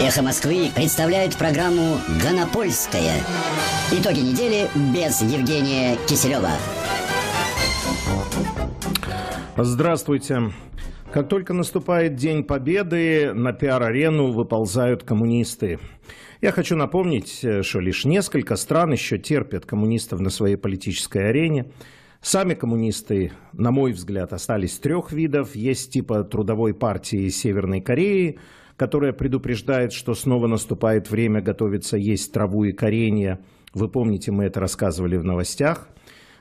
Эхо Москвы представляет программу «Гонопольская». Итоги недели без Евгения Киселева. Здравствуйте. Как только наступает День Победы, на пиар-арену выползают коммунисты. Я хочу напомнить, что лишь несколько стран еще терпят коммунистов на своей политической арене. Сами коммунисты, на мой взгляд, остались трех видов. Есть типа Трудовой партии Северной Кореи – которая предупреждает, что снова наступает время готовиться есть траву и коренья. Вы помните, мы это рассказывали в новостях.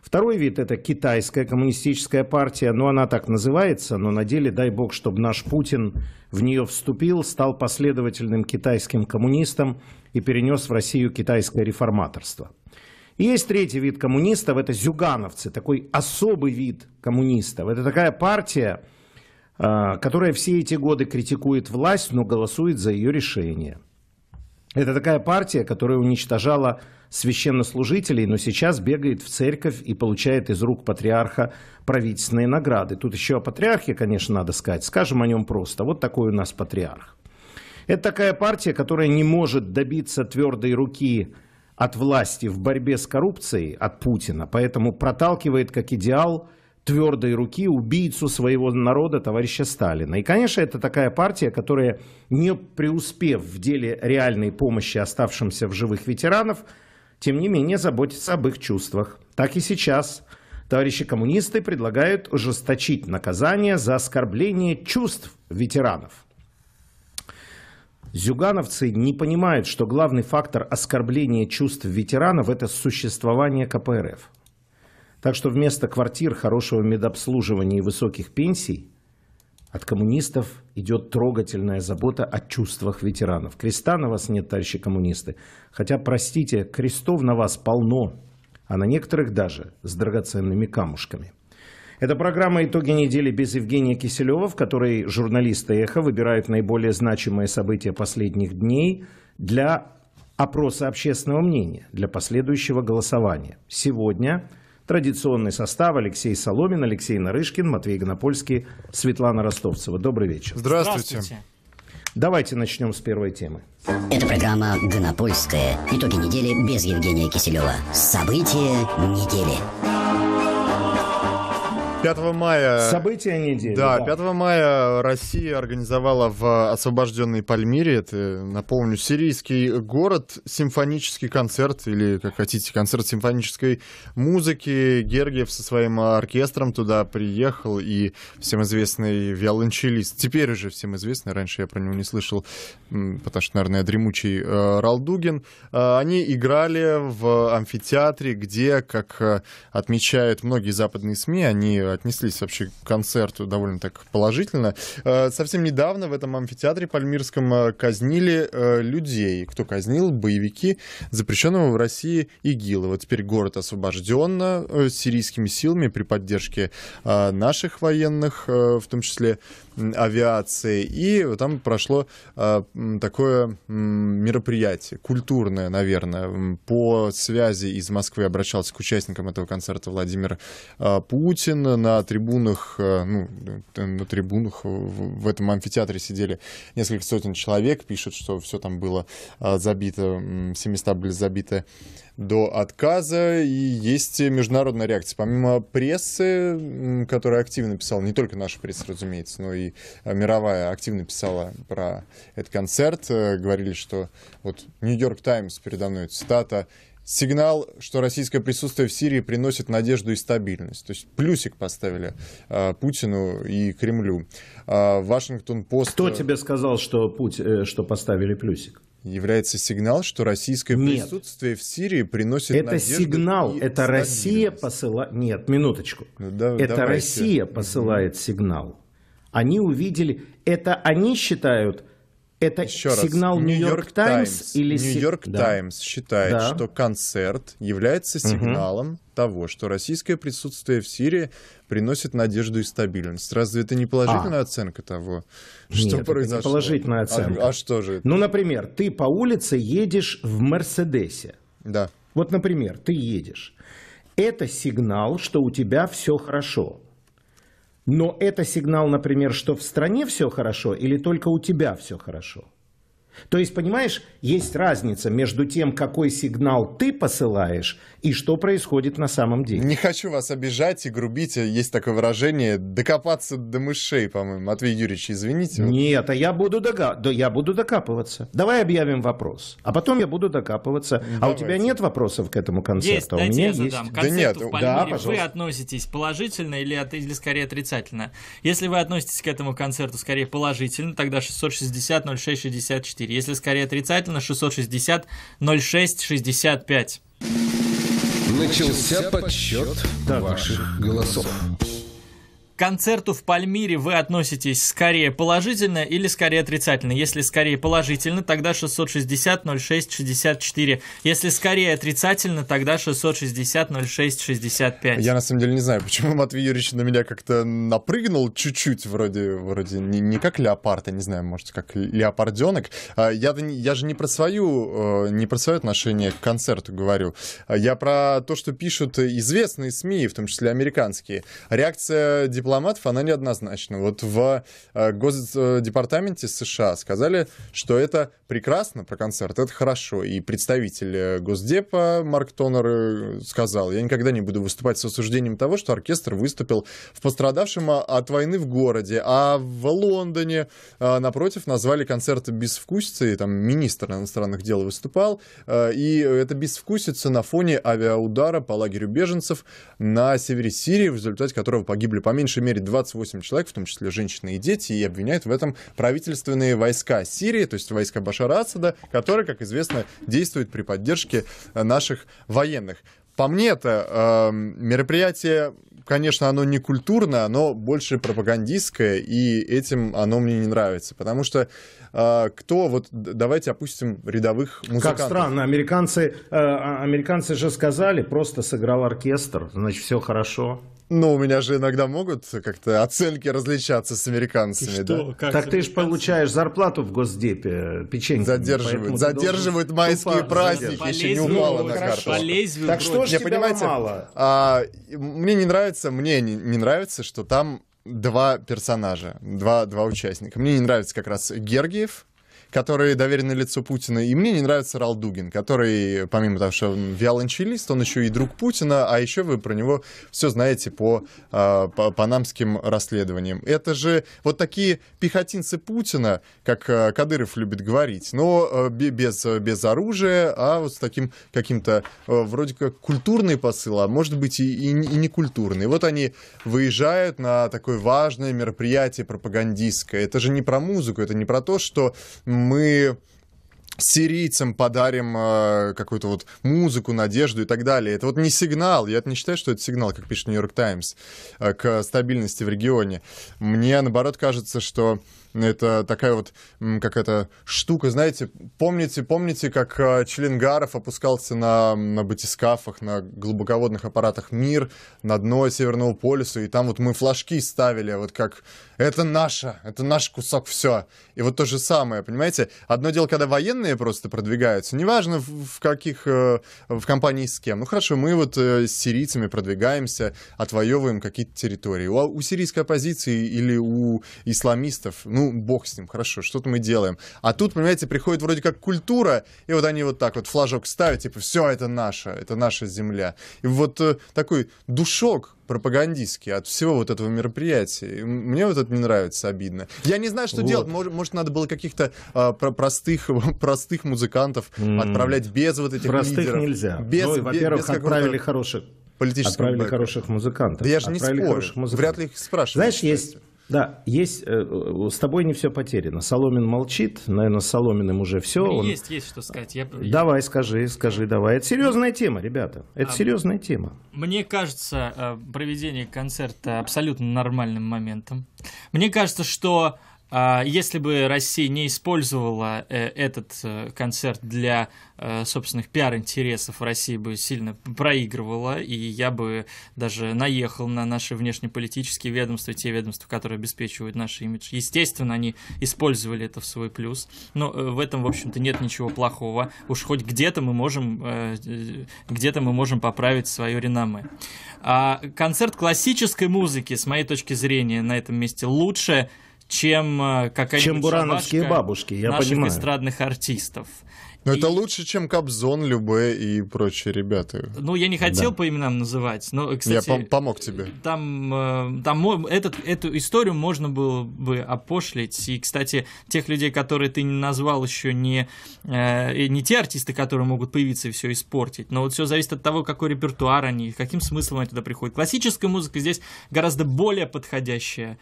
Второй вид – это китайская коммунистическая партия. Ну, она так называется, но на деле, дай бог, чтобы наш Путин в нее вступил, стал последовательным китайским коммунистом и перенес в Россию китайское реформаторство. И есть третий вид коммунистов – это зюгановцы, такой особый вид коммунистов. Это такая партия, а, которая все эти годы критикует власть, но голосует за ее решение. Это такая партия, которая уничтожала священнослужителей, но сейчас бегает в церковь и получает из рук патриарха правительственные награды. Тут еще о патриархе, конечно, надо сказать. Скажем о нем просто. Вот такой у нас патриарх. Это такая партия, которая не может добиться твердой руки от власти в борьбе с коррупцией от Путина, поэтому проталкивает как идеал твердой руки убийцу своего народа, товарища Сталина. И, конечно, это такая партия, которая, не преуспев в деле реальной помощи оставшимся в живых ветеранов, тем не менее заботится об их чувствах. Так и сейчас товарищи коммунисты предлагают ужесточить наказание за оскорбление чувств ветеранов. Зюгановцы не понимают, что главный фактор оскорбления чувств ветеранов – это существование КПРФ. Так что вместо квартир, хорошего медобслуживания и высоких пенсий от коммунистов идет трогательная забота о чувствах ветеранов. Креста на вас нет, товарищи коммунисты. Хотя, простите, крестов на вас полно, а на некоторых даже с драгоценными камушками. Это программа «Итоги недели» без Евгения Киселева, в которой журналисты «Эхо» выбирают наиболее значимые события последних дней для опроса общественного мнения, для последующего голосования. Сегодня Традиционный состав Алексей Соломин, Алексей Нарышкин, Матвей Гонопольский, Светлана Ростовцева. Добрый вечер. Здравствуйте. Здравствуйте. Давайте начнем с первой темы. Это программа «Гонопольская». Итоги недели без Евгения Киселева. События недели. 5 мая... События недели. Да, да, 5 мая Россия организовала в освобожденной Пальмире, это, напомню, сирийский город, симфонический концерт, или, как хотите, концерт симфонической музыки. Гергиев со своим оркестром туда приехал, и всем известный виолончелист, теперь уже всем известный, раньше я про него не слышал, потому что, наверное, дремучий э, Ралдугин, э, они играли в амфитеатре, где, как э, отмечают многие западные СМИ, они отнеслись вообще к концерту довольно так положительно. Э, совсем недавно в этом амфитеатре Пальмирском э, казнили э, людей. Кто казнил? Боевики запрещенного в России ИГИЛа. Вот теперь город освобожден сирийскими силами при поддержке наших военных, в том числе авиации. И там прошло такое мероприятие, культурное, наверное, по связи из Москвы обращался к участникам этого концерта Владимир Путин, на трибунах, э, ну, э, на трибунах э, в этом амфитеатре сидели несколько сотен человек, пишут, что все там было забито, все места были забиты до отказа, и есть международная реакция. Помимо прессы, которая активно писала, не только наша пресса, разумеется, но и мировая активно писала про этот концерт, говорили, что вот Нью-Йорк Таймс передо мной цитата сигнал, что российское присутствие в Сирии приносит надежду и стабильность. То есть плюсик поставили э, Путину и Кремлю. Э, Вашингтон пост... Кто э, тебе сказал, что, Путь, э, что поставили плюсик? является сигнал, что российское Нет. присутствие в Сирии приносит это надежду. Это сигнал, и это Россия посылает. Нет, минуточку. Ну, да, это давайте. Россия посылает сигнал. Они увидели, это они считают это Еще сигнал Нью-Йорк Таймс или Нью-Йорк си... Таймс считает, да. что концерт является сигналом угу. того, что российское присутствие в Сирии приносит надежду и стабильность. Разве это не положительная а. оценка того, что Нет, произошло? Это не положительная а, оценка. А, а что же? Это? Ну, например, ты по улице едешь в Мерседесе. Да. Вот, например, ты едешь. Это сигнал, что у тебя все хорошо. Но это сигнал, например, что в стране все хорошо или только у тебя все хорошо. То есть, понимаешь, есть разница между тем, какой сигнал ты посылаешь и что происходит на самом деле. Не хочу вас обижать и грубить. Э, есть такое выражение «докопаться до мышей», по-моему. Матвей Юрьевич, извините. Нет, а я буду, дога... да, я буду докапываться. Давай объявим вопрос, а потом я буду докапываться. Давайте. А у тебя нет вопросов к этому концерту? Есть, а у меня я есть. Концерту да нет, в да, пожалуйста. вы относитесь положительно или, от... или скорее отрицательно? Если вы относитесь к этому концерту скорее положительно, тогда 660 0664 4. Если скорее отрицательно, 660 06 65. Начался подсчет ваших голосов концерту в Пальмире вы относитесь скорее положительно или скорее отрицательно? Если скорее положительно, тогда 660 06 64. Если скорее отрицательно, тогда 660 06 65. Я на самом деле не знаю, почему Матвей Юрьевич на меня как-то напрыгнул чуть-чуть, вроде, вроде не, не как леопард, я не знаю, может, как леопарденок. А я, я же не про свою, э, не про свое отношение к концерту говорю. А я про то, что пишут известные СМИ, в том числе американские. Реакция депутатов дипломатов, она неоднозначна. Вот в э, Госдепартаменте э, США сказали, что это прекрасно про концерт, это хорошо. И представитель э, Госдепа Марк Тонер сказал, я никогда не буду выступать с осуждением того, что оркестр выступил в пострадавшем а, от войны в городе, а в Лондоне, напротив, назвали концерт безвкусицей, там министр иностранных дел выступал, и это безвкусица на фоне авиаудара по лагерю беженцев на севере Сирии, в результате которого погибли по меньшей меньшей мере 28 человек, в том числе женщины и дети, и обвиняют в этом правительственные войска Сирии, то есть войска Башара Асада, которые, как известно, действуют при поддержке э, наших военных. По мне это э, мероприятие, конечно, оно не культурное, оно больше пропагандистское, и этим оно мне не нравится, потому что э, кто вот давайте опустим рядовых музыкантов. Как странно, американцы, э, а, американцы же сказали, просто сыграл оркестр, значит все хорошо. Ну, у меня же иногда могут как-то оценки различаться с американцами. что? Да? Как так ты же получаешь зарплату в Госдепе, э, печенье. Задерживают, задерживают майские тупо, праздники, по еще лезвию, не упало на хорошо. карту. так что ж не, тебя понимаете, мало? А, мне не нравится, мне не, не нравится, что там два персонажа, два, два участника. Мне не нравится как раз Гергиев, которые доверены лицо Путина. И мне не нравится Ралдугин, который, помимо того, что он виолончелист, он еще и друг Путина, а еще вы про него все знаете по, а, по панамским расследованиям. Это же вот такие пехотинцы Путина, как а, Кадыров любит говорить, но а, без, без оружия, а вот с таким каким-то вроде как культурный посыл, а может быть и, и, и не культурный. Вот они выезжают на такое важное мероприятие пропагандистское. Это же не про музыку, это не про то, что мы сирийцам подарим э, какую-то вот музыку, надежду и так далее. Это вот не сигнал, я не считаю, что это сигнал, как пишет Нью-Йорк Таймс, э, к стабильности в регионе. Мне, наоборот, кажется, что это такая вот какая-то штука, знаете, помните, помните, как а, член Гаров опускался на, на батискафах, на глубоководных аппаратах «Мир», на дно Северного полюса, и там вот мы флажки ставили, вот как «это наша, это наш кусок, все». И вот то же самое, понимаете? Одно дело, когда военные просто продвигаются, неважно в каких, э, в компании с кем. Ну хорошо, мы вот э, с сирийцами продвигаемся, отвоевываем какие-то территории. У, а у сирийской оппозиции или у исламистов, ну, ну, бог с ним, хорошо, что-то мы делаем. А тут, понимаете, приходит вроде как культура, и вот они вот так вот флажок ставят, типа, все, это наша, это наша земля. И вот э, такой душок пропагандистский от всего вот этого мероприятия. И мне вот это не нравится, обидно. Я не знаю, что вот. делать. Может, может, надо было каких-то э, про простых, простых музыкантов mm. отправлять без вот этих простых лидеров. нельзя. Без, ну, во-первых, отправили хороших политических Отправили бэка. хороших музыкантов. Да я же не спорю. Вряд ли их спрашивают. Знаешь, есть да, есть, э, э, с тобой не все потеряно. Соломин молчит, наверное, с Соломиным уже все. Есть, ну, он... Есть, есть что сказать. Я... Давай, скажи, скажи, давай. Это серьезная тема, ребята, это а, серьезная тема. Мне кажется, э, проведение концерта абсолютно нормальным моментом. Мне кажется, что а если бы Россия не использовала э, этот э, концерт для э, собственных пиар-интересов, Россия бы сильно проигрывала, и я бы даже наехал на наши внешнеполитические ведомства, те ведомства, которые обеспечивают наш имидж. Естественно, они использовали это в свой плюс, но в этом, в общем-то, нет ничего плохого. Уж хоть где-то мы можем, где-то мы можем поправить свое реноме. А концерт классической музыки, с моей точки зрения, на этом месте лучше – чем э, какая-нибудь чем бурановские бабушки, я наших понимаю. эстрадных артистов. Но и... это лучше, чем Кобзон, Любе и прочие ребята. Ну, я не хотел да. по именам называть, но, кстати... Я пом- помог тебе. Там, э, там этот, эту историю можно было бы опошлить. И, кстати, тех людей, которые ты не назвал еще, не, э, не те артисты, которые могут появиться и все испортить. Но вот все зависит от того, какой репертуар они, каким смыслом они туда приходят. Классическая музыка здесь гораздо более подходящая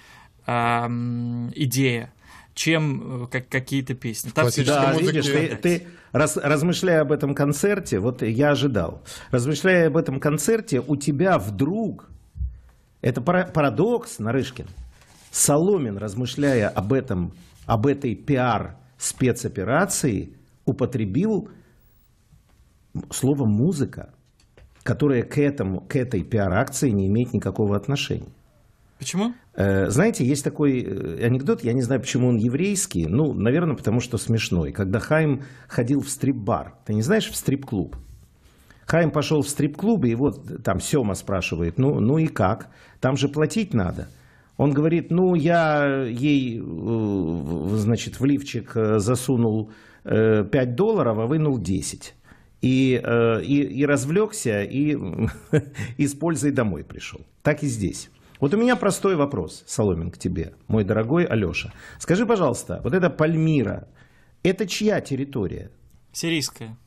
эм, идея, чем э, как, какие-то песни. Там да, видишь, ты, ты раз, размышляя об этом концерте, вот я ожидал, размышляя об этом концерте, у тебя вдруг, это парадокс, Нарышкин, Соломин, размышляя об этом, об этой пиар спецоперации, употребил слово «музыка», которое к, этому, к этой пиар-акции не имеет никакого отношения. Почему? Э, знаете, есть такой э, анекдот, я не знаю, почему он еврейский, ну, наверное, потому что смешной. Когда Хайм ходил в стрип-бар, ты не знаешь, в стрип-клуб? Хайм пошел в стрип-клуб, и вот там Сема спрашивает, ну, ну и как? Там же платить надо. Он говорит, ну, я ей, э, значит, в лифчик засунул 5 долларов, а вынул 10. И, и, и развлекся, и, и с пользой домой пришел. Так и здесь. Вот у меня простой вопрос, Соломин, к тебе, мой дорогой Алеша. Скажи, пожалуйста, вот эта Пальмира, это чья территория? Сирийская.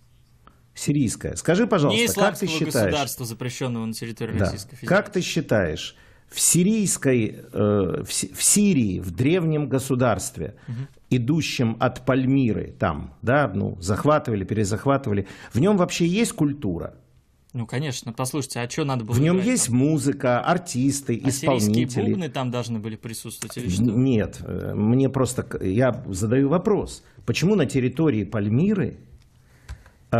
Сирийская. Скажи, пожалуйста, как ты считаешь... государства, запрещенного на территории да. Российской Федерации. Как ты считаешь, в сирийской, э, в, в Сирии, в древнем государстве, угу. идущем от Пальмиры, там, да, ну, захватывали, перезахватывали, в нем вообще есть культура? Ну, конечно, послушайте, а что надо было В нем играть, есть там? музыка, артисты, а исполнители. бубны там должны были присутствовать или что? Нет, э, мне просто... Я задаю вопрос. Почему на территории Пальмиры э,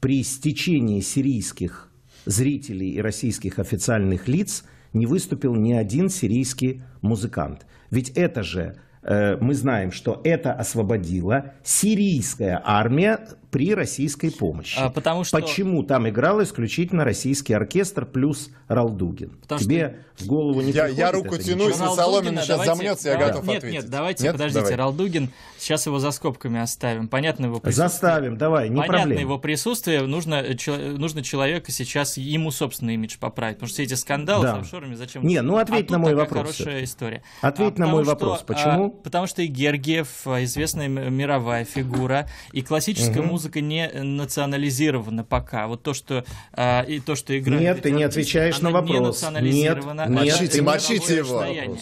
при стечении сирийских зрителей и российских официальных лиц не выступил ни один сирийский музыкант? Ведь это же э, мы знаем, что это освободила сирийская армия при российской помощи. А, потому что... Почему там играл исключительно российский оркестр плюс Ралдугин? Потому Тебе что... в голову не я, приходит Я руку тяну, ничего. Соломин сейчас давайте... замнется, я да. готов нет, ответить. Нет, давайте, нет, подождите, давай. Ралдугин, сейчас его за скобками оставим. Понятно его присутствие. Заставим, давай, не Понятно проблема. его присутствие, нужно, э, нужно человека сейчас ему собственный имидж поправить, потому что все эти скандалы да. с офшорами зачем? Не, ну ответь а на мой вопрос. хорошая история. Ответь а, на мой что, вопрос, а, почему? А, потому что и Гергиев, а, известная мировая фигура, и классическая музыка музыка не национализирована пока. Вот то, что э, и то, что играет. Нет, ты не отвечаешь на вопрос. Не национализирована. Нет, мочите, мочите его. Состояние.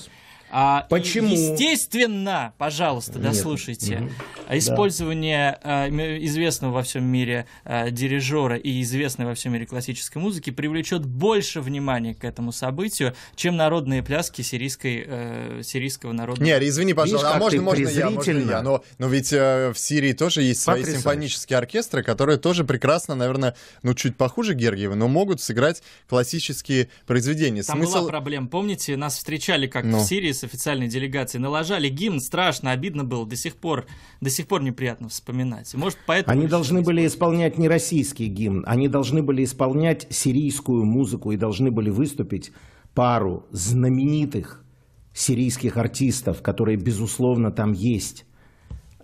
А, Почему? Естественно, пожалуйста, дослушайте. Нет. А использование да. Э, известного во всем мире э, дирижера и известной во всем мире классической музыки привлечет больше внимания к этому событию, чем народные пляски сирийской, э, сирийского народа. Нет, извини, пожалуйста, Видишь, а можно, можно я, можно я, но, но ведь в Сирии тоже есть свои симфонические оркестры, которые тоже прекрасно, наверное, ну чуть похуже Гергиева, но могут сыграть классические произведения. Там Смысл... была проблема, помните, нас встречали как ну. в Сирии с официальной делегации налажали гимн, страшно, обидно было, до сих пор, до сих пор неприятно вспоминать. может, поэтому... Они должны были исполнять не российский гимн, они должны были исполнять сирийскую музыку и должны были выступить пару знаменитых сирийских артистов, которые, безусловно, там есть.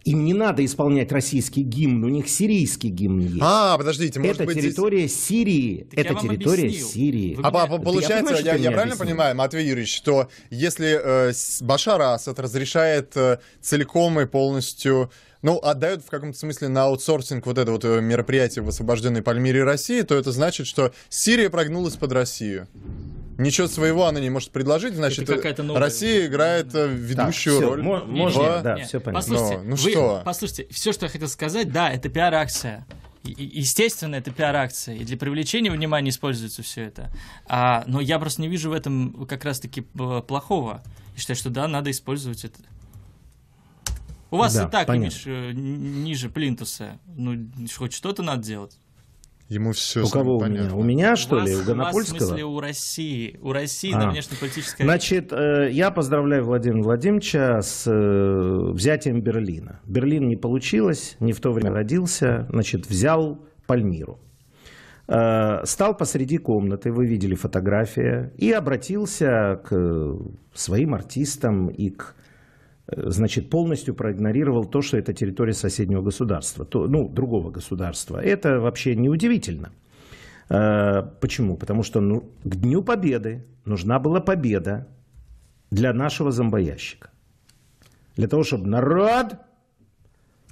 Им не надо исполнять российский гимн, у них сирийский гимн есть. А, подождите, может это быть... территория здесь... Сирии. Так это территория объяснил. Сирии. А, вы а меня... получается, я, я, я правильно понимаю, Матвей Юрьевич, что если э, Башар Асад разрешает э, целиком и полностью ну, отдают в каком-то смысле на аутсорсинг вот это вот э, мероприятие в освобожденной Пальмире России, то это значит, что Сирия прогнулась под Россию ничего своего она не может предложить, значит, Россия играет э, ведущую так, роль. Все, в... можно, а. да, Нет. все понятно. Послушайте, Но, ну, ну вы, что? послушайте, все, что я хотел сказать, да, это пиар-акция. Естественно, это пиар-акция, и для привлечения внимания используется все это. А, но я просто не вижу в этом как раз-таки э, плохого. Я считаю, что да, надо использовать это. У вас да, и так имидж э, ниже плинтуса. Ну, хоть что-то надо делать. Ему все У кого у меня? У меня, что у вас, ли? У Гонопольского? Вас, в смысле, у России. У России а. на внешнеполитической... Значит, э, я поздравляю Владимира Владимировича с э, взятием Берлина. Берлин не получилось, не в то время родился. Значит, взял Пальмиру. Э, стал посреди комнаты, вы видели фотографии, и обратился к своим артистам и к значит, полностью проигнорировал то, что это территория соседнего государства, то, ну, другого государства. Это вообще неудивительно. А, почему? Потому что ну, к Дню Победы нужна была победа для нашего зомбоящика. Для того, чтобы народ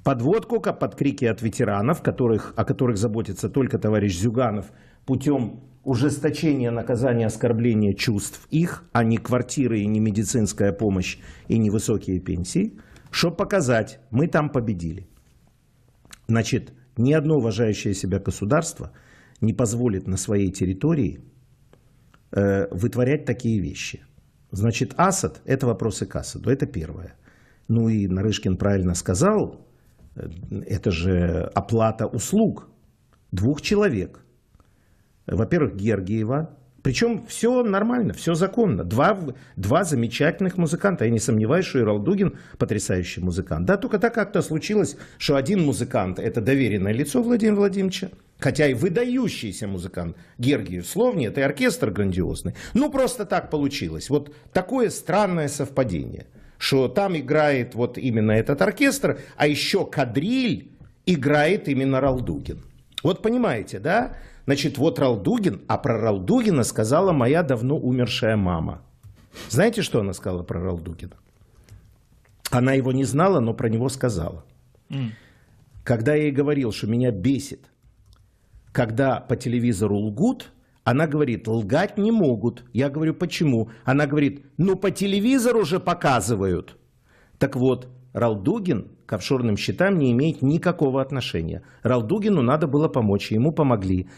подводку водку, под крики от ветеранов, которых, о которых заботится только товарищ Зюганов, путем ужесточение наказания оскорбления чувств их, а не квартиры и не медицинская помощь и не высокие пенсии, чтобы показать, мы там победили. Значит, ни одно уважающее себя государство не позволит на своей территории э, вытворять такие вещи. Значит, Асад – это вопросы к Асаду, это первое. Ну и Нарышкин правильно сказал, э, это же оплата услуг двух человек – во-первых, Гергиева. Причем все нормально, все законно. Два, два замечательных музыканта. Я не сомневаюсь, что Ирал Дугин потрясающий музыкант. Да, только так как-то случилось, что один музыкант – это доверенное лицо Владимира Владимировича. Хотя и выдающийся музыкант Гергиев слов нет, и оркестр грандиозный. Ну, просто так получилось. Вот такое странное совпадение, что там играет вот именно этот оркестр, а еще кадриль играет именно Ралдугин. Вот понимаете, да? Значит, вот Ралдугин, а про Ралдугина сказала моя давно умершая мама. Знаете, что она сказала про Ралдугина? Она его не знала, но про него сказала. Когда я ей говорил, что меня бесит, когда по телевизору лгут, она говорит, лгать не могут. Я говорю, почему? Она говорит, ну по телевизору же показывают. Так вот, Ралдугин к офшорным счетам не имеет никакого отношения. Ралдугину надо было помочь, ему помогли.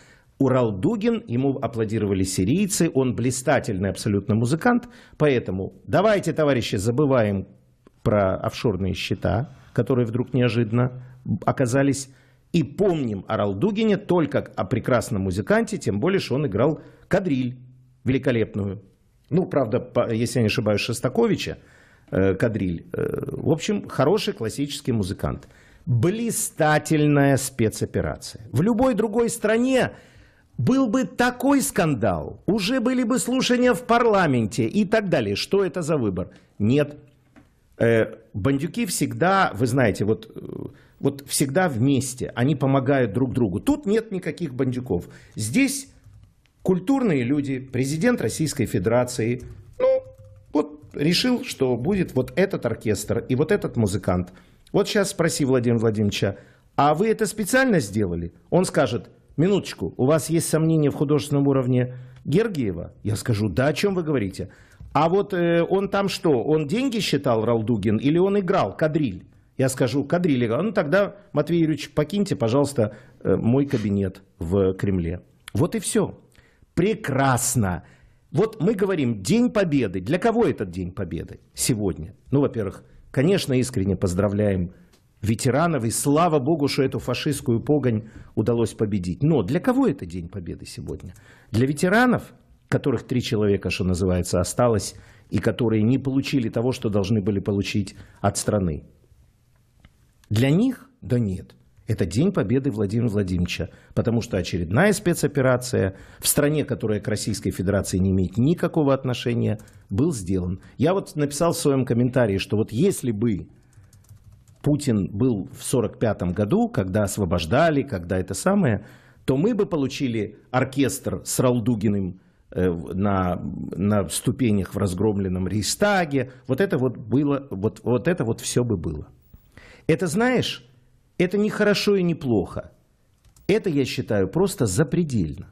Урал Дугин, ему аплодировали сирийцы, он блистательный абсолютно музыкант, поэтому давайте, товарищи, забываем про офшорные счета, которые вдруг неожиданно оказались, и помним о Ралдугине только о прекрасном музыканте, тем более, что он играл кадриль великолепную. Ну, правда, если я не ошибаюсь, Шостаковича, э, кадриль. Э, в общем, хороший классический музыкант. Блистательная спецоперация. В любой другой стране был бы такой скандал, уже были бы слушания в парламенте и так далее. Что это за выбор? Нет. Э, бандюки всегда, вы знаете, вот, э, вот всегда вместе. Они помогают друг другу. Тут нет никаких бандюков. Здесь культурные люди, президент Российской Федерации, ну, вот решил, что будет вот этот оркестр и вот этот музыкант. Вот сейчас спроси Владимира Владимировича, а вы это специально сделали? Он скажет – минуточку, у вас есть сомнения в художественном уровне Гергиева? Я скажу, да, о чем вы говорите. А вот э, он там что, он деньги считал, Ралдугин, или он играл, кадриль? Я скажу, кадриль играл. Ну тогда, Матвей Юрьевич, покиньте, пожалуйста, э, мой кабинет в Кремле. Вот и все. Прекрасно. Вот мы говорим День Победы. Для кого этот День Победы сегодня? Ну, во-первых, конечно, искренне поздравляем ветеранов, и слава богу, что эту фашистскую погонь удалось победить. Но для кого это День Победы сегодня? Для ветеранов, которых три человека, что называется, осталось, и которые не получили того, что должны были получить от страны. Для них? Да нет. Это День Победы Владимира Владимировича, потому что очередная спецоперация в стране, которая к Российской Федерации не имеет никакого отношения, был сделан. Я вот написал в своем комментарии, что вот если бы Путин был в 1945 году, когда освобождали, когда это самое, то мы бы получили оркестр с Ралдугиным э, на, на ступенях в разгромленном Рейхстаге. Вот это вот было, вот, вот это вот все бы было. Это, знаешь, это не хорошо и не плохо. Это, я считаю, просто запредельно.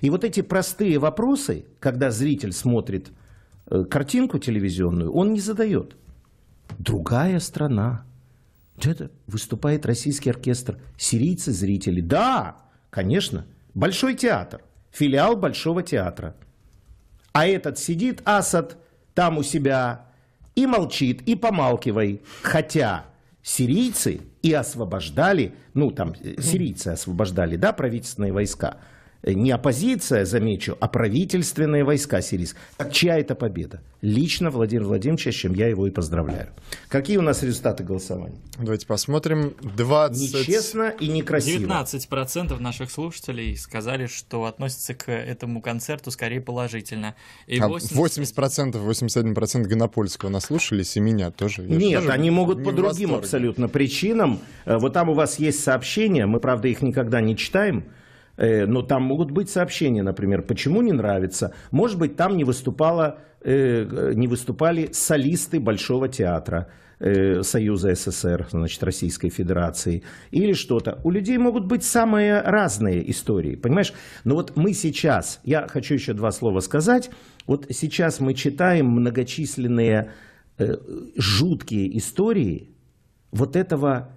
И вот эти простые вопросы, когда зритель смотрит э, картинку телевизионную, он не задает. Другая страна, это выступает российский оркестр. Сирийцы, зрители. Да, конечно. Большой театр. Филиал Большого театра. А этот сидит, Асад, там у себя, и молчит, и помалкивай. Хотя сирийцы и освобождали, ну там э, сирийцы освобождали, да, правительственные войска. Э, не оппозиция, замечу, а правительственные войска сирийские. Так чья это победа? Лично Владимир Владимирович, с чем я его и поздравляю. Какие у нас результаты голосования? Давайте посмотрим. 20... Нечестно и некрасиво. 19% наших слушателей сказали, что относятся к этому концерту скорее положительно. И 80... 80%, 81% Гонопольского наслушались, и меня тоже. Я Нет, тоже они могут по другим абсолютно причинам. Э, вот там у вас есть сообщения, мы, правда, их никогда не читаем, Э, но там могут быть сообщения, например, почему не нравится. Может быть, там не, выступала, э, не выступали солисты Большого театра. Э, Союза СССР, значит, Российской Федерации, или что-то. У людей могут быть самые разные истории, понимаешь? Но вот мы сейчас, я хочу еще два слова сказать, вот сейчас мы читаем многочисленные жуткие истории вот этого,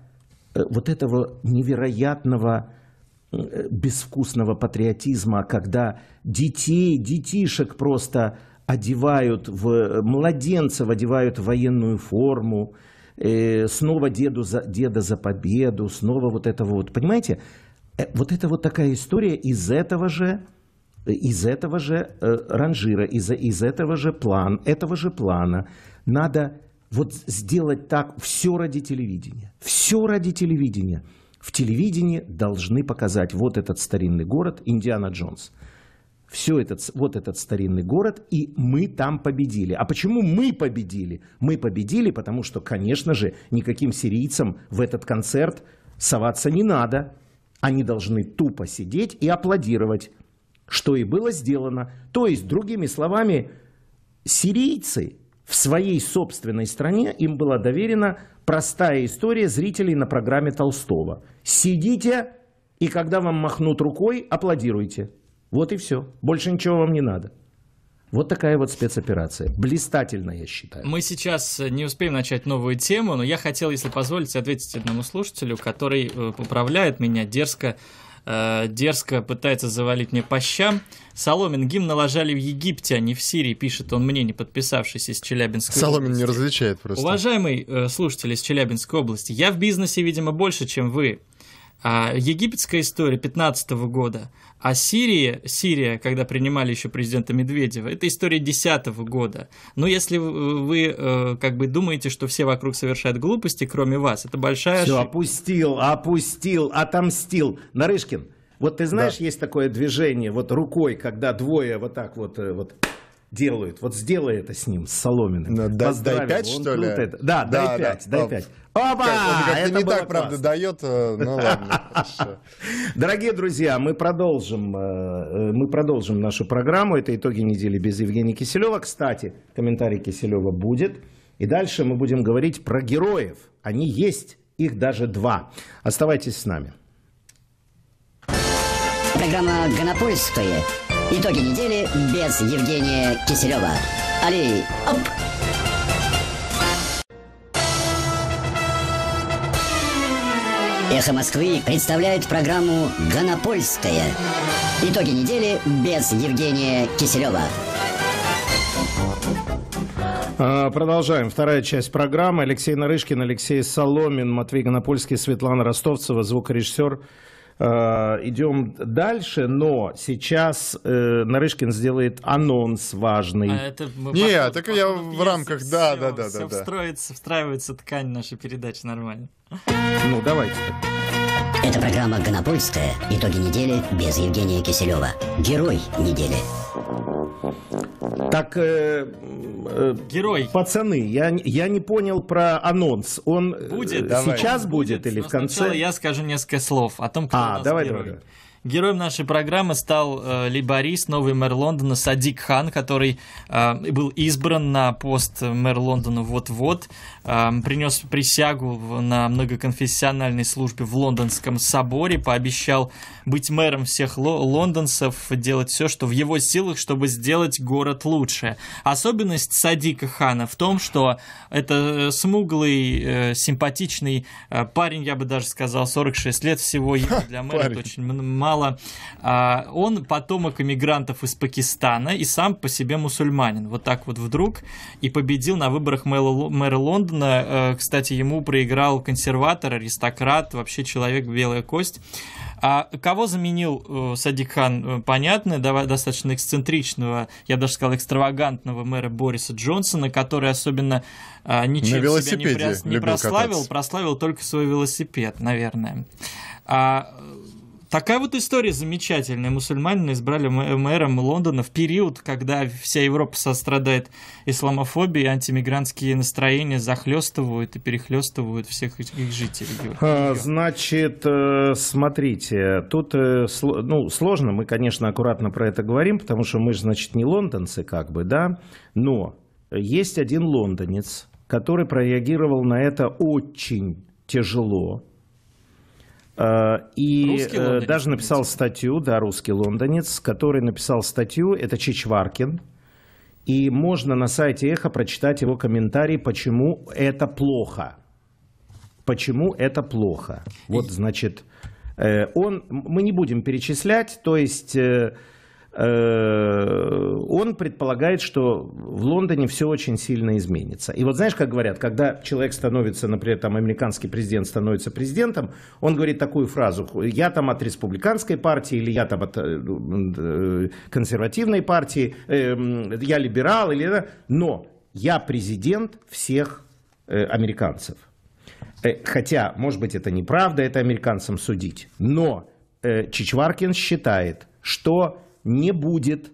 вот этого невероятного Э, безвкусного патриотизма, когда детей, детишек просто одевают в младенцев, одевают в военную форму, э, снова деду за, деда за победу, снова вот это вот, понимаете? Э, вот это вот такая история из этого же, э, из этого же э, ранжира, из, из этого же план, этого же плана. Надо вот сделать так все ради телевидения, все ради телевидения – в телевидении должны показать вот этот старинный город Индиана Джонс. Все этот, вот этот старинный город, и мы там победили. А почему мы победили? Мы победили, потому что, конечно же, никаким сирийцам в этот концерт соваться не надо. Они должны тупо сидеть и аплодировать, что и было сделано. То есть, другими словами, сирийцы в своей собственной стране им было доверено. Простая история зрителей на программе Толстого. Сидите, и когда вам махнут рукой, аплодируйте. Вот и все. Больше ничего вам не надо. Вот такая вот спецоперация. Блистательная, я считаю. Мы сейчас э, не успеем начать новую тему, но я хотел, если позволите, ответить одному слушателю, который э, поправляет меня дерзко Э, дерзко пытается завалить мне по щам. Соломин гимн налажали в Египте, а не в Сирии, пишет он мне, не подписавшись из Челябинской Соломин области. не различает просто. Уважаемый э, слушатель из Челябинской области, я в бизнесе, видимо, больше, чем вы. А египетская история 15 -го года, а Сирия, Сирия, когда принимали еще президента Медведева, это история 2010 -го года. Но ну, если вы э, как бы думаете, что все вокруг совершают глупости, кроме вас, это большая Все, ошибка. опустил, опустил, отомстил. Нарышкин, вот ты знаешь, да. есть такое движение, вот рукой, когда двое вот так вот, э, вот делают. Вот сделай это с ним, с Соломиным. Ну, да, дай пять, что ли? Это. Да, да, дай пять, да, дай пять. Опа! Он это не так, классно. правда, дает. Э, ну ладно, Дорогие друзья, мы продолжим, э, э, мы продолжим нашу программу. Это итоги недели без Евгения Киселева. Кстати, комментарий Киселева будет. И дальше мы будем говорить про героев. Они есть, их даже два. Оставайтесь с нами. Программа «Гонопольская» Итоги недели без Евгения Киселева. Али, оп! Эхо Москвы представляет программу «Гонопольская». Итоги недели без Евгения Киселева. А, продолжаем. Вторая часть программы. Алексей Нарышкин, Алексей Соломин, Матвей Гонопольский, Светлана Ростовцева, звукорежиссер Э, идем дальше, но сейчас э, Нарышкин сделает анонс важный. А это мы Не, так я в рамках, да, все, да, да, да. Все да. встроится, встраивается ткань нашей передачи нормально. Ну, давайте. Это программа «Гонопольская. Итоги недели» без Евгения Киселева. Герой недели. Так, э, э, герой. Пацаны, я, я не понял про анонс. Он э, будет? сейчас будет, будет или Но в конце? Сначала я скажу несколько слов о том, кто а, у нас давай, герой. Давай, Героем нашей программы стал э, либорист, новый мэр Лондона Садик Хан, который э, был избран на пост мэра Лондона вот-вот, э, принес присягу на многоконфессиональной службе в Лондонском соборе, пообещал быть мэром всех лондонцев, делать все, что в его силах, чтобы сделать сделать город лучше. Особенность Садика Хана в том, что это э, смуглый, э, симпатичный э, парень, я бы даже сказал, 46 лет всего, ему для мэра это очень мало. А, он потомок иммигрантов из Пакистана и сам по себе мусульманин. Вот так вот вдруг. И победил на выборах мэра Лондона. Кстати, ему проиграл консерватор, аристократ, вообще человек белая кость. А кого заменил э, Садик Хан, э, понятно, достаточно эксцентричного, я даже сказал, экстравагантного мэра Бориса Джонсона, который особенно э, ничем себя не, пря... не прославил, кататься. прославил только свой велосипед, наверное. А Такая вот история замечательная. Мусульмане избрали мэром Лондона в период, когда вся Европа сострадает исламофобии, антимигрантские настроения захлестывают и перехлестывают всех их жителей. А, значит, э, смотрите, тут э, ну, сложно, мы, конечно, аккуратно про это говорим, потому что мы же, значит, не лондонцы, как бы, да, но есть один лондонец, который прореагировал на это очень тяжело, Э, и э, даже написал статью, да, русский лондонец, который написал статью, это Чичваркин. И можно на сайте Эхо прочитать его комментарий, почему это плохо. Почему это плохо. Вот, значит, э, он, мы не будем перечислять, то есть Э, он предполагает, что в Лондоне все очень сильно изменится. И вот знаешь, как говорят, когда человек становится, например, там американский президент становится президентом, он говорит такую фразу, я там от республиканской партии, или я там от э, э, консервативной партии, эм, я либерал, или... но я президент всех американцев. Хотя, может быть, это неправда, это американцам судить, но Чичваркин считает, что не будет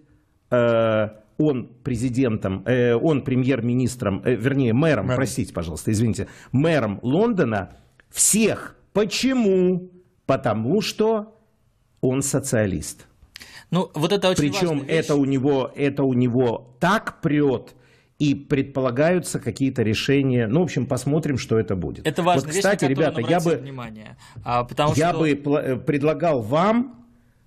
э, он президентом, э, он премьер-министром, э, вернее, мэром, мэром, простите, пожалуйста, извините, мэром Лондона всех. Почему? Потому что он социалист. Ну, вот это очень Причем это у него, это у него так прет, и предполагаются какие-то решения. Ну, в общем, посмотрим, что это будет. Это важно. Вот, кстати, вещь, ребята, я бы, внимание, а, потому я что... бы предлагал вам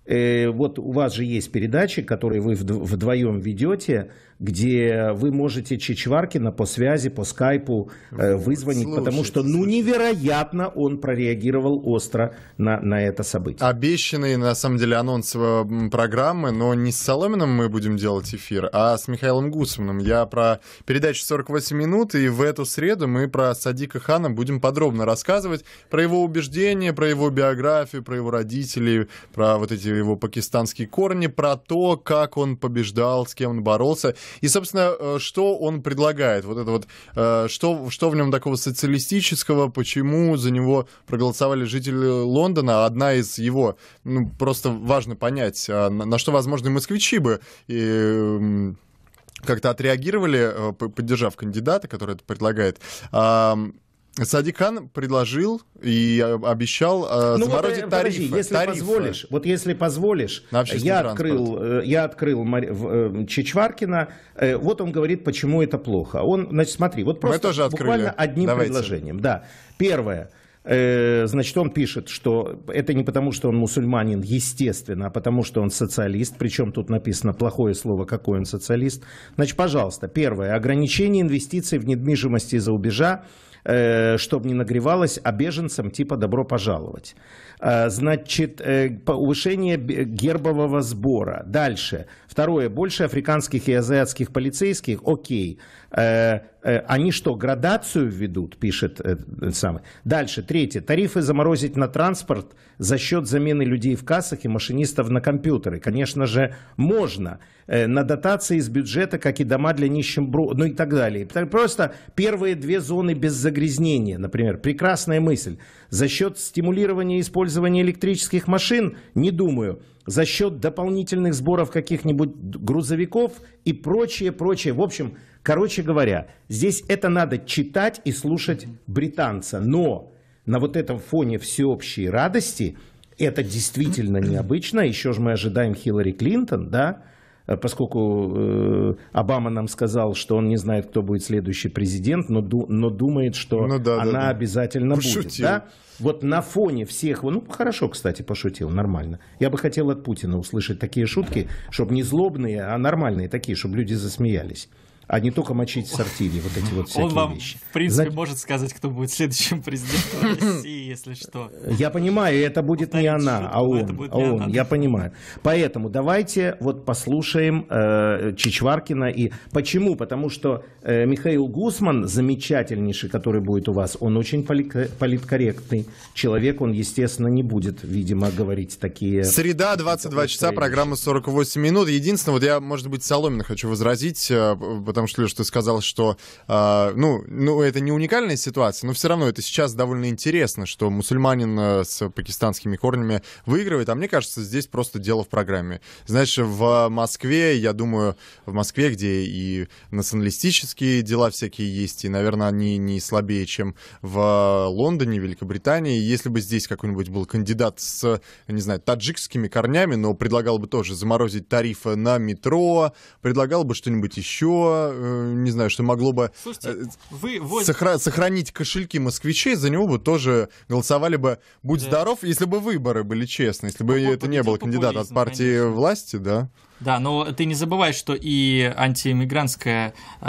Э, вот у вас же есть передачи, которые вы вдвоем ведете, где вы можете Чичваркина по связи, по скайпу э, вызвонить, слушайте, потому что, ну, слушайте. невероятно он прореагировал остро на, на это событие. Обещанный, на самом деле, анонс э, программы, но не с Соломиным мы будем делать эфир, а с Михаилом Гусманом. Я про передачу «48 минут», и в эту среду мы про Садика Хана будем подробно рассказывать, про его убеждения, про его биографию, про его родителей, про вот эти его пакистанские корни, про то, как он побеждал, с кем он боролся. И, собственно, э, что он предлагает? Вот это вот, э, что, что в нем такого социалистического, почему за него проголосовали жители Лондона? Одна из его, ну, просто важно понять, а, на что, возможно, москвичи бы и, как-то отреагировали, э, поддержав кандидата, который это предлагает. Садикан предложил и обещал э, ну, заморозить вот, э, тарифы. Подожди, если тарифы. позволишь, вот если позволишь, я транспорт. открыл, э, я открыл Чичваркина, вот он говорит, почему это плохо. Он, значит, смотри, вот просто тоже буквально одним Давайте. предложением. Да. Первое значит, он пишет, что это не потому, что он мусульманин, естественно, а потому, что он социалист. Причем тут написано плохое слово, какой он социалист. Значит, пожалуйста, первое. Ограничение инвестиций в недвижимости из-за убежа Э, чтобы не нагревалось, а беженцам типа добро пожаловать. Э, значит, э, повышение гербового сбора. Дальше. Второе. Больше африканских и азиатских полицейских. Окей. Э, э, они что, градацию введут, пишет э, самый. Дальше, третье. Тарифы заморозить на транспорт за счет замены людей в кассах и машинистов на компьютеры. Конечно же, можно. На дотации из бюджета, как и дома для нищим, ну и так далее. Просто первые две зоны без загрязнения, например. Прекрасная мысль. За счет стимулирования использования электрических машин, не думаю за счет дополнительных сборов каких-нибудь грузовиков и прочее, прочее. В общем, Короче говоря, здесь это надо читать и слушать британца. Но на вот этом фоне всеобщей радости это действительно необычно. Еще же мы ожидаем Хиллари Клинтон, да? Э, поскольку э, Обама нам сказал, что он не знает, кто будет следующий президент, но, ду, но думает, что ну, да, она да, да. обязательно пошутил. будет. Да? Вот на фоне всех... Ну, хорошо, кстати, пошутил, нормально. Я бы хотел от Путина услышать такие шутки, чтобы не злобные, а нормальные такие, чтобы люди засмеялись а не только мочить в сортире вот эти вот всякие вещи Он вам, в принципе, Знаете, может сказать, кто будет следующим президентом России, если что. Я понимаю, это будет не она, а он. А я понимаю. Поэтому давайте вот послушаем э, Чичваркина. И почему? Потому что э, Михаил Гусман, замечательнейший, который будет у вас, он очень политкорректный человек. Он, естественно, не будет, видимо, говорить такие... Среда, 22 часа, программа 48 минут. Единственное, вот я, может быть, Соломина хочу возразить, э, потому что, Леш, ты сказал, что, э, ну, ну, это не уникальная ситуация, но все равно это сейчас довольно интересно, что мусульманин э, с пакистанскими корнями выигрывает, а мне кажется, здесь просто дело в программе. Знаешь, в Москве, я думаю, в Москве, где и националистические дела всякие есть, и, наверное, они не слабее, чем в Лондоне, Великобритании, если бы здесь какой-нибудь был кандидат с, не знаю, таджикскими корнями, но предлагал бы тоже заморозить тарифы на метро, предлагал бы что-нибудь еще, Э, не знаю, что могло бы Слушайте, э, вы воз... сохра... сохранить кошельки москвичей, за него бы тоже голосовали бы «Будь да. здоров», если бы выборы были честные, если бы ну, это не было кандидата от партии конечно. власти, да. Да, но ты не забывай, что и антииммигрантская э,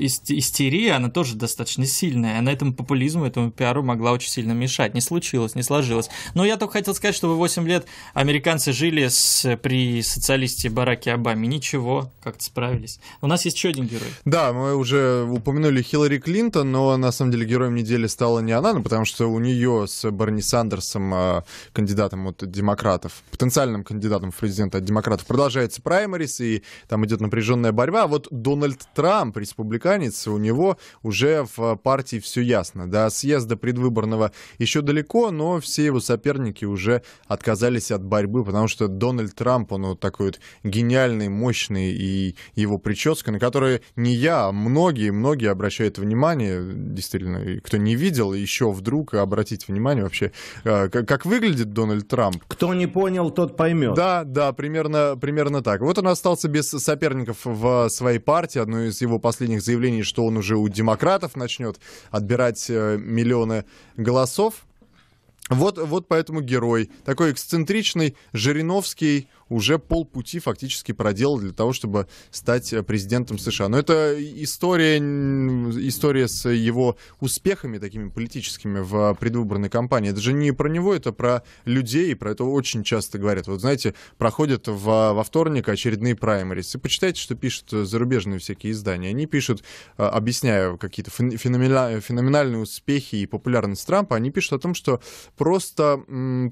истерия, она тоже достаточно сильная. на этом популизму, этому пиару могла очень сильно мешать. Не случилось, не сложилось. Но я только хотел сказать, что вы 8 лет американцы жили с, при социалисте Бараке Обаме. Ничего, как-то справились. У нас есть еще один герой. Да, мы уже упомянули Хиллари Клинтон, но на самом деле героем недели стала не она, но ну, потому что у нее с Барни Сандерсом, а, кандидатом от демократов, потенциальным кандидатом в президенты от демократов, продолжает называется праймарис, и там идет напряженная борьба. А вот Дональд Трамп, республиканец, у него уже в партии все ясно. До съезда предвыборного еще далеко, но все его соперники уже отказались от борьбы, потому что Дональд Трамп, он вот такой вот гениальный, мощный, и его прическа, на которую не я, а многие-многие обращают внимание, действительно, кто не видел, еще вдруг обратить внимание вообще, э, как выглядит Дональд Трамп. Кто не понял, тот поймет. Да, да, примерно, примерно Именно так. Вот он остался без соперников в своей партии. Одно из его последних заявлений, что он уже у демократов начнет отбирать э, миллионы голосов. Вот, вот поэтому герой. Такой эксцентричный, Жириновский, уже полпути фактически проделал для того, чтобы стать э, президентом США. Но это история, история с его успехами такими политическими в предвыборной кампании. Это же не про него, это про людей, про это очень часто говорят. Вот знаете, проходят в, во вторник очередные праймерис, и почитайте, что пишут зарубежные всякие издания. Они пишут, э, объясняя какие-то феноменальные, феноменальные успехи и популярность Трампа, они пишут о том, что просто,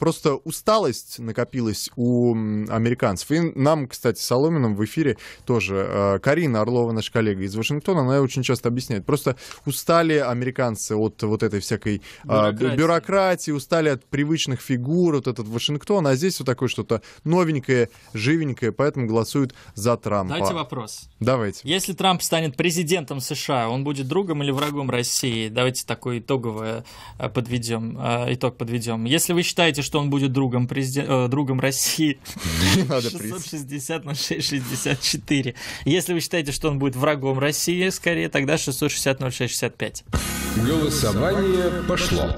просто усталость накопилась у американцев американцев. И нам, кстати, Соломином в эфире тоже э, Карина Орлова, наш коллега из Вашингтона, она очень часто объясняет. Просто устали американцы от вот этой всякой э, бюрократии, бюрократии устали от привычных фигур, вот этот Вашингтон, а здесь вот такое что-то новенькое, живенькое, поэтому голосуют за Трампа. Давайте вопрос. Давайте. Если Трамп станет президентом США, он будет другом или врагом России? Давайте такой итоговый э, подведем, итог подведем. Если вы считаете, что он будет другом, президен... другом России, надо 660 на 664. Если вы считаете, что он будет врагом России, скорее, тогда 660 на 665. Голосование пошло.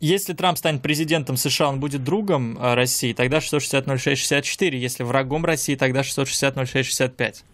Если Трамп станет президентом США, он будет другом а, России, тогда 660 на 664. Если врагом России, тогда 660 на 665.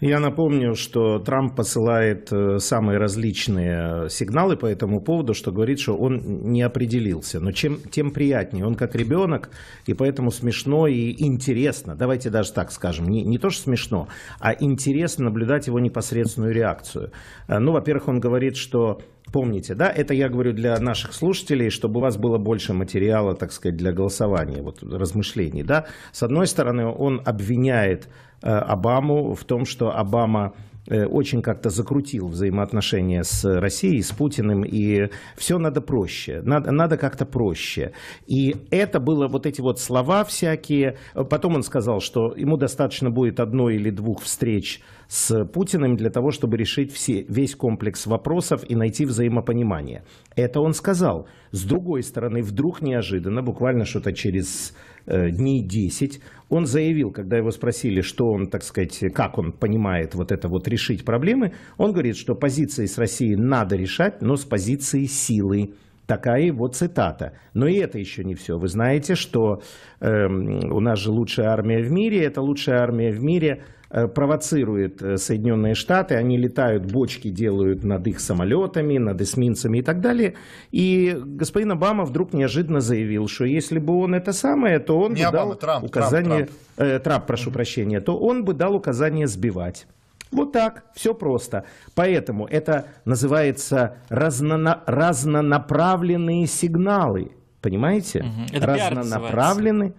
Я напомню, что Трамп посылает э, самые различные сигналы по этому поводу, что говорит, что он не определился. Но чем, тем приятнее. Он как ребенок, и поэтому смешно и интересно. Давайте даже так скажем. Не, не то, что смешно, а интересно наблюдать его непосредственную реакцию. Э, ну, во-первых, он говорит, что Помните, да, это я говорю для наших слушателей, чтобы у вас было больше материала, так сказать, для голосования, вот размышлений, да. С одной стороны, он обвиняет Э, Обаму в том, что Обама э, очень как-то закрутил взаимоотношения с Россией, с Путиным, и все надо проще, надо, надо как-то проще. И это было вот эти вот слова всякие. Потом он сказал, что ему достаточно будет одной или двух встреч с Путиным для того, чтобы решить все, весь комплекс вопросов и найти взаимопонимание. Это он сказал. С другой стороны, вдруг неожиданно, буквально что-то через Э, дней 10. Он заявил, когда его спросили, что он, так сказать, как он понимает вот это вот решить проблемы, он говорит, что позиции с Россией надо решать, но с позиции силы. Такая его цитата. Но и это еще не все. Вы знаете, что э, у нас же лучшая армия в мире, это лучшая армия в мире – Э, провоцирует э, Соединенные Штаты, они летают, бочки делают над их самолетами, над эсминцами и так далее. И господин Обама вдруг неожиданно заявил, что если бы он это самое, то он Не бы Обама, дал Трамп, указание... Трамп, Трамп. Э, Трамп, прошу mm-hmm. прощения, то он бы дал указание сбивать. Вот так, все просто. Поэтому это называется разно, разнонаправленные сигналы. Понимаете? Угу. Mm-hmm. Разнонаправленные.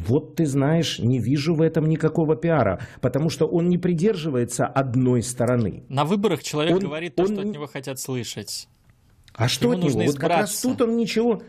Вот ты знаешь, не вижу в этом никакого пиара, потому что он не придерживается одной стороны. На выборах человек он, говорит то, он... что от него хотят слышать. А что Ему от него? Вот как раз тут он ничего...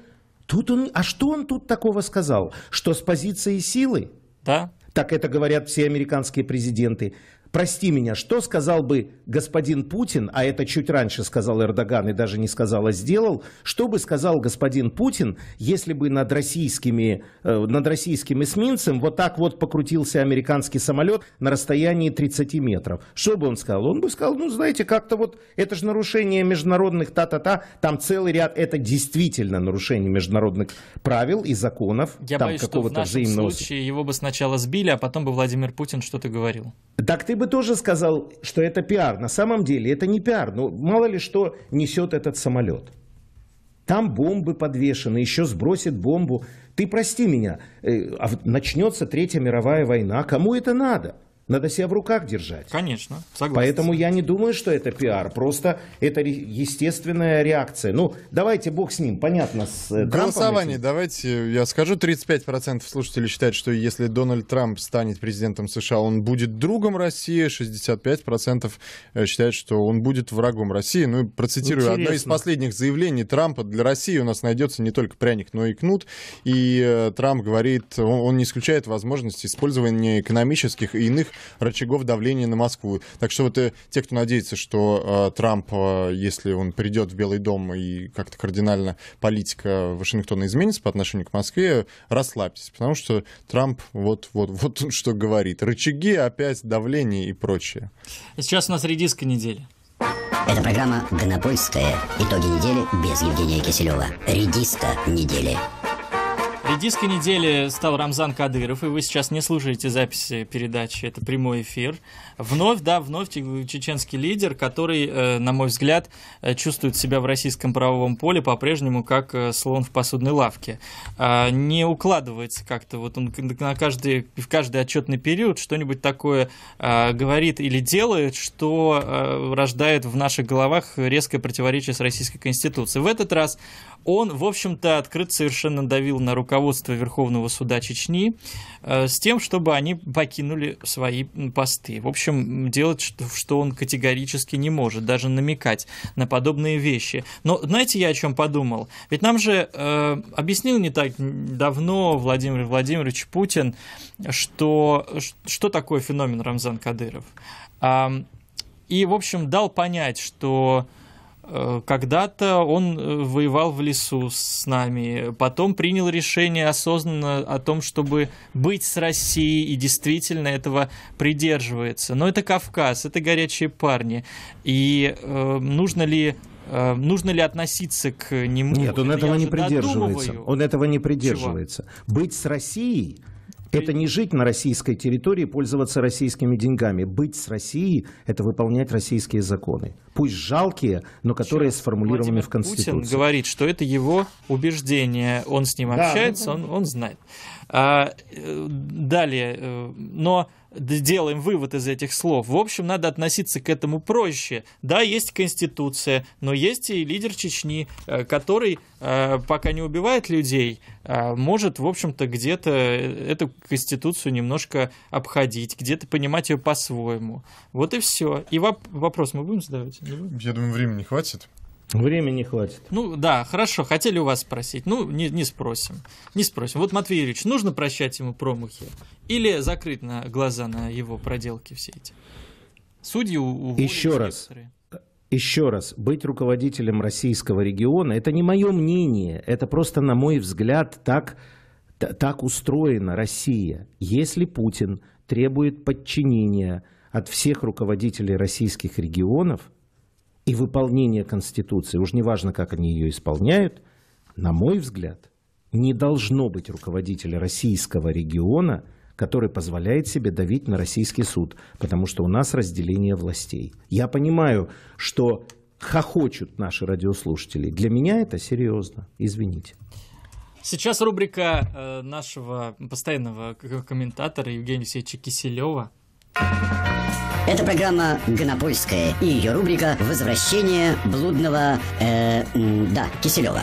Тут он... А что он тут такого сказал? Что с позиции силы? Да. Так это говорят все американские президенты. Прости меня, что сказал бы господин Путин, а это чуть раньше сказал Эрдоган и даже не сказал, а сделал, что бы сказал господин Путин, если бы над, российскими, э, над российским эсминцем вот так вот покрутился американский самолет на расстоянии 30 метров? Что бы он сказал? Он бы сказал, ну знаете, как-то вот это же нарушение международных та-та-та, там целый ряд, это действительно нарушение международных правил и законов. Я там боюсь, что в нашем взаимного... случае его бы сначала сбили, а потом бы Владимир Путин что-то говорил. Так ты бы бы тоже сказал, что это пиар. На самом деле это не пиар. Ну, мало ли что несет этот самолет. Там бомбы подвешены, еще сбросит бомбу. Ты прости меня, э, а начнется Третья мировая война. Кому это надо? Надо себя в руках держать. Конечно, согласен. Поэтому я не думаю, что это пиар. Просто это естественная реакция. Ну, давайте бог с ним. Понятно, с э, Голосование. Трампом... Давайте я скажу. 35% слушателей считают, что если Дональд Трамп станет президентом США, он будет другом России. 65% э, считают, что он будет врагом России. Ну, процитирую. Интересно. Одно из последних заявлений Трампа для России у нас найдется не только пряник, но и кнут. И э, Трамп говорит, он, он не исключает возможность использования экономических и иных рычагов давления на Москву. Так что вот э, те, кто надеется, что э, Трамп, э, если он придет в Белый дом и как-то кардинально политика Вашингтона изменится по отношению к Москве, расслабьтесь, потому что Трамп вот, вот, вот он что говорит. Рычаги, опять давление и прочее. Сейчас у нас редиска недели. Это программа «Гонопольская. Итоги недели» без Евгения Киселева. Редиска недели. Дискониделя. Э, диско недели стал Рамзан Кадыров, и вы сейчас не слушаете записи передачи, это прямой эфир. Вновь, да, вновь чеченский лидер, который, э, на мой взгляд, э, чувствует себя в российском правовом поле по-прежнему как слон в посудной лавке. А, не укладывается как-то, вот он на каждый, в каждый отчетный период что-нибудь такое а, говорит или делает, что рождает в наших головах резкое противоречие с Российской Конституцией. В этот раз он, в общем-то, открыт совершенно давил на руководство Верховного суда Чечни э, с тем, чтобы они покинули свои посты. В общем, делать, что, что он категорически не может, даже намекать на подобные вещи. Но знаете, я о чем подумал? Ведь нам же э, объяснил не так давно Владимир Владимирович Путин, что, что такое феномен Рамзан Кадыров. Э, и, в общем, дал понять, что Э, когда-то он э, воевал в лесу с нами, потом принял решение осознанно о том, чтобы быть с Россией, и действительно этого придерживается. Но это Кавказ, это горячие парни. И э, нужно ли э, нужно ли относиться к нему? Нет, он это этого не придерживается. Додумываю. Он этого не придерживается. Чего? Быть с Россией это не жить на российской территории, пользоваться российскими деньгами. Быть с Россией – это выполнять российские законы. Пусть жалкие, но которые Сейчас сформулированы Владимир в Конституции. Путин говорит, что это его убеждение. Он с ним общается, да. он, он знает. А, э, далее, э, но делаем вывод из этих слов. В общем, надо относиться к этому проще. Да, есть Конституция, но есть и лидер Чечни, э, который, э, пока не убивает людей, э, может, в общем-то, где-то эту Конституцию немножко обходить, где-то понимать ее по-своему. Вот и все. И воп- вопрос мы будем задавать? Я думаю, времени хватит. Времени не хватит. Ну да, хорошо, хотели у вас спросить. Ну, не, не спросим. Не спросим. Вот Матвей Юрьевич, нужно прощать ему промахи? Или закрыть на глаза на его проделки все эти? Судьи уволят Еще раз. Еще раз, быть руководителем российского региона, это не мое мнение, это просто, на мой взгляд, так, так устроена Россия. Если Путин требует подчинения от всех руководителей российских регионов, и выполнение Конституции, уж неважно, как они ее исполняют, на мой взгляд, не должно быть руководителя российского региона, который позволяет себе давить на российский суд, потому что у нас разделение властей. Я понимаю, что хохочут наши радиослушатели. Для меня это серьезно, извините. Сейчас рубрика э, нашего постоянного комментатора Евгения Алексеевича Киселева. Это программа «Гонопольская» и ее рубрика «Возвращение блудного...» э, да, Киселева.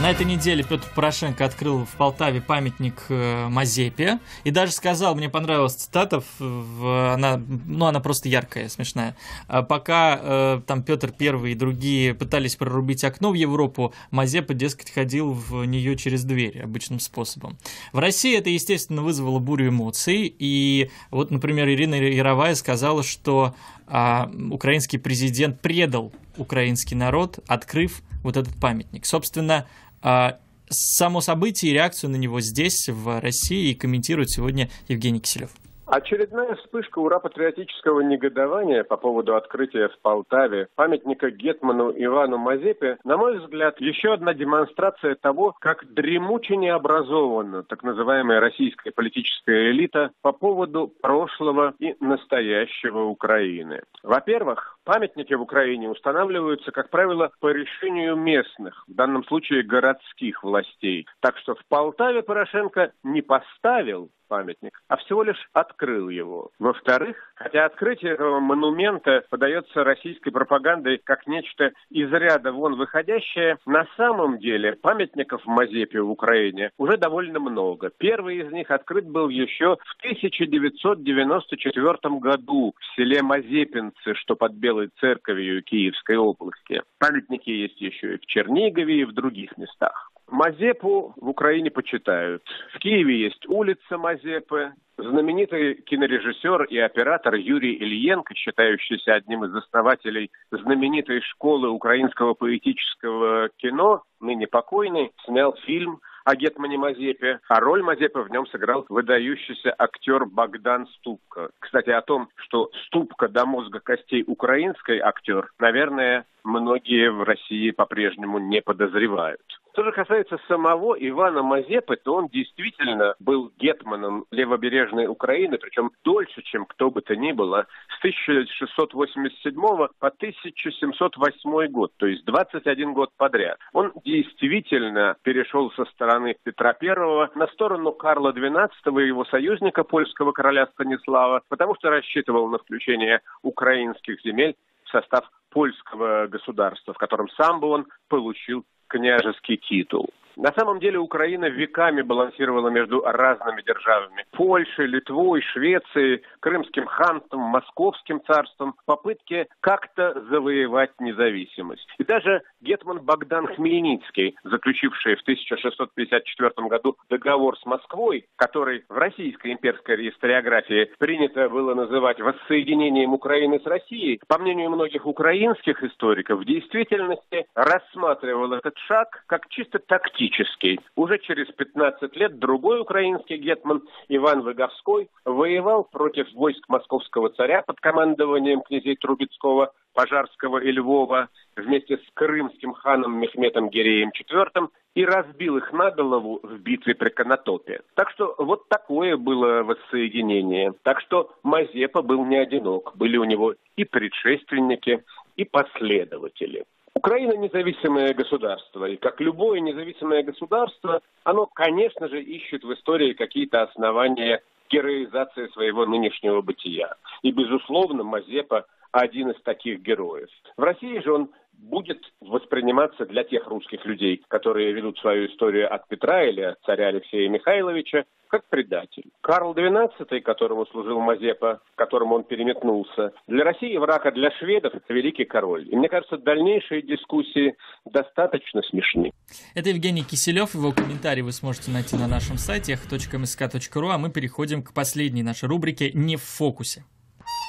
На этой неделе Петр Порошенко открыл в Полтаве памятник э, Мазепе и даже сказал, мне понравилась цитата, она, ну она просто яркая, смешная. А пока э, там Петр Первый и другие пытались прорубить окно в Европу, Мазепа, дескать, ходил в нее через дверь обычным способом. В России это, естественно, вызвало бурю эмоций, и вот, например, Ирина Яровая сказала, что а, украинский президент предал украинский народ, открыв вот этот памятник. Собственно, а, само событие и реакцию на него здесь, в России, и комментирует сегодня Евгений Киселев. Очередная вспышка ура-патриотического негодования по поводу открытия в Полтаве памятника Гетману Ивану Мазепе, на мой взгляд, еще одна демонстрация того, как дремуче необразованно так называемая российская политическая элита по поводу прошлого и настоящего Украины. Во-первых, Памятники в Украине устанавливаются, как правило, по решению местных, в данном случае городских властей. Так что в Полтаве Порошенко не поставил памятник, а всего лишь открыл его. Во-вторых, хотя открытие этого монумента подается российской пропагандой как нечто из ряда вон выходящее, на самом деле памятников в Мазепе в Украине уже довольно много. Первый из них открыт был еще в 1994 году в селе Мазепинцы, что под Белым Белой Церковью Киевской области. Памятники есть еще и в Чернигове, и в других местах. Мазепу в Украине почитают. В Киеве есть улица Мазепы. Знаменитый кинорежиссер и оператор Юрий Ильенко, считающийся одним из основателей знаменитой школы украинского поэтического кино, ныне покойный, снял фильм о Гетмане Мазепе, а роль Мазепы в нем сыграл выдающийся актер Богдан Ступка. Кстати, о том, что Ступка до мозга костей украинский актер, наверное, многие в России по-прежнему не подозревают. Что же касается самого Ивана Мазепы, то он действительно был гетманом левобережной Украины, причем дольше, чем кто бы то ни было, с 1687 по 1708 год, то есть 21 год подряд. Он действительно перешел со стороны Петра I на сторону Карла XII и его союзника, польского короля Станислава, потому что рассчитывал на включение украинских земель в состав польского государства, в котором сам бы он получил княжеский титул. На самом деле Украина веками балансировала между разными державами. Польшей, Литвой, Швецией, Крымским хантом, Московским царством. Попытки как-то завоевать независимость. И даже Гетман Богдан Хмельницкий, заключивший в 1654 году договор с Москвой, который в российской имперской историографии принято было называть воссоединением Украины с Россией, по мнению многих украинских историков, в действительности рассматривал этот шаг как чисто тактический политический. Уже через 15 лет другой украинский гетман Иван Выговской воевал против войск московского царя под командованием князей Трубецкого, Пожарского и Львова вместе с крымским ханом Мехметом Гиреем IV и разбил их на голову в битве при Конотопе. Так что вот такое было воссоединение. Так что Мазепа был не одинок. Были у него и предшественники, и последователи. Украина независимое государство, и как любое независимое государство, оно, конечно же, ищет в истории какие-то основания героизации своего нынешнего бытия. И, безусловно, Мазепа один из таких героев. В России же он будет восприниматься для тех русских людей, которые ведут свою историю от Петра или от царя Алексея Михайловича, как предатель. Карл XII, которому служил Мазепа, которому он переметнулся, для России враг, а для шведов это великий король. И мне кажется, дальнейшие дискуссии достаточно смешны. Это Евгений Киселев. Его комментарий вы сможете найти на нашем сайте эх.мск.ру, эм а мы переходим к последней нашей рубрике «Не в фокусе».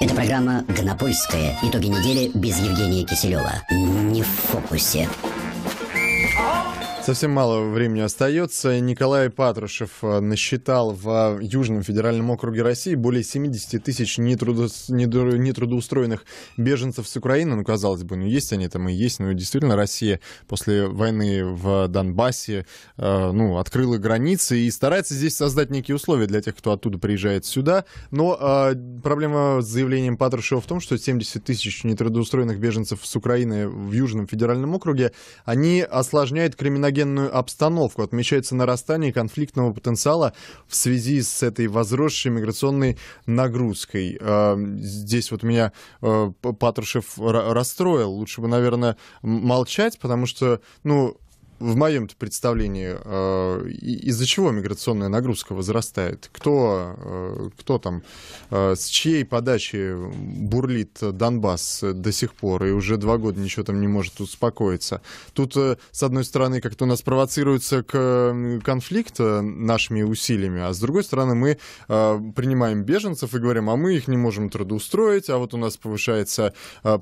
Это программа «Гнопольская». Итоги недели без Евгения Киселева. Не в фокусе. Совсем мало времени остается. Николай Патрушев э, насчитал в э, Южном федеральном округе России более 70 тысяч нетрудо... нетрудоустроенных беженцев с Украины. Ну, казалось бы, ну есть они там и есть. Но ну, действительно, Россия после войны в Донбассе э, ну, открыла границы и старается здесь создать некие условия для тех, кто оттуда приезжает сюда. Но проблема с заявлением Патрушева в том, что 70 тысяч нетрудоустроенных беженцев с Украины в Южном федеральном округе, они осложняют криминальную криминогенную обстановку. Отмечается нарастание конфликтного потенциала в связи с этой возросшей миграционной нагрузкой. А, здесь вот меня э, Патрушев расстроил. Лучше бы, наверное, молчать, потому что, ну, в моем представлении, э, из-за чего миграционная нагрузка возрастает? Кто, э, кто там, э, с чьей подачи бурлит Донбасс до сих пор и уже два года ничего там не может успокоиться? Тут, с одной стороны, как-то у нас провоцируется к конфликту нашими усилиями, а с другой стороны, мы принимаем беженцев и говорим, а мы их не можем трудоустроить, а вот у нас повышается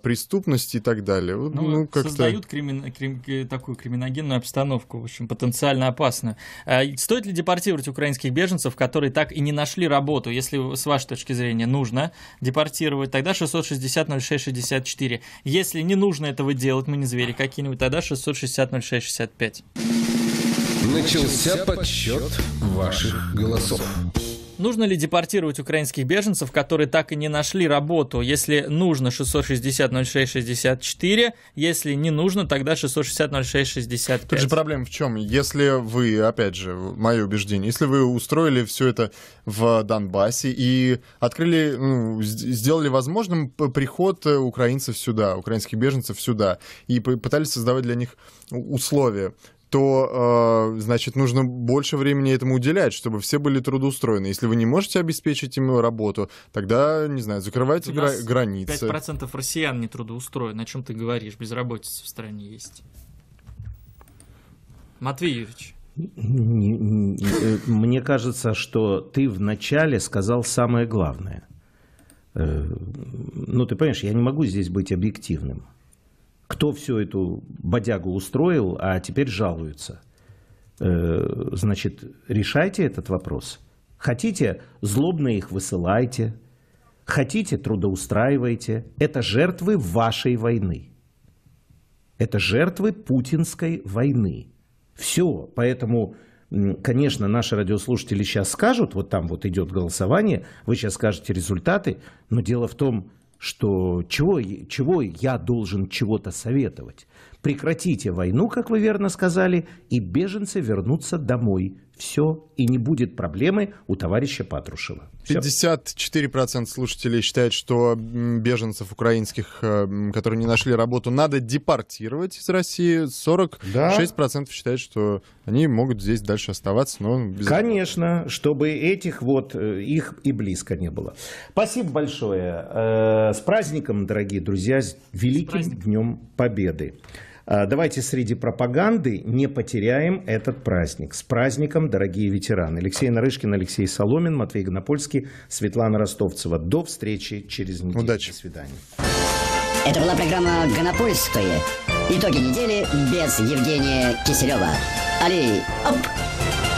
преступность и так далее. Ну, ну, создают кримин... крим... такую криминогенную обстановку, в общем, потенциально опасную. Э, стоит ли депортировать украинских беженцев, которые так и не нашли работу? Если, с вашей точки зрения, нужно депортировать, тогда 660-06-64. Если не нужно этого делать, мы не звери какие-нибудь, тогда 660-06-65. Начался подсчет ваших голосов. Нужно ли депортировать украинских беженцев, которые так и не нашли работу? Если нужно 660-06-64, если не нужно, тогда 660-06-65. Тут же проблема в чем? Если вы, опять же, мое убеждение, если вы устроили все это в Донбассе и открыли, ну, сделали возможным приход э, украинцев сюда, украинских беженцев сюда, и пытались создавать для них условия, то, э, значит, нужно больше времени этому уделять, чтобы все были трудоустроены. Если вы не можете обеспечить им работу, тогда, не знаю, закрывайте У гра- нас границы. 5% россиян не трудоустроены. О чем ты говоришь? Безработица в стране есть. Матвеевич. Э, мне кажется, что ты вначале сказал самое главное. Э, ну, ты понимаешь, я не могу здесь быть объективным кто всю эту бодягу устроил, а теперь жалуются. Э, значит, решайте этот вопрос. Хотите, злобно их высылайте. Хотите, трудоустраивайте. Это жертвы вашей войны. Это жертвы путинской войны. Все. Поэтому конечно, наши радиослушатели сейчас скажут, вот там вот идет голосование, вы сейчас скажете результаты, но дело в том, что чего, чего я должен чего-то советовать. Прекратите войну, как вы верно сказали, и беженцы вернутся домой, все, и не будет проблемы у товарища Патрушева. Все. 54% слушателей считают, что беженцев украинских, э, которые не нашли работу, надо депортировать из России. 46% да. считают, что они могут здесь дальше оставаться. Но без... Конечно, чтобы этих вот, э, их и близко не было. Спасибо большое. Э, с праздником, дорогие друзья, с Великим с Днем Победы. А, давайте среди пропаганды не потеряем этот праздник. С праздником, дорогие ветераны. Алексей Нарышкин, Алексей Соломин, Матвей Гнопольский, Светлана Ростовцева. До встречи через неделю. Удачи. До свидания. Это была программа «Гонопольская». Итоги недели без Евгения Киселева. Али, оп!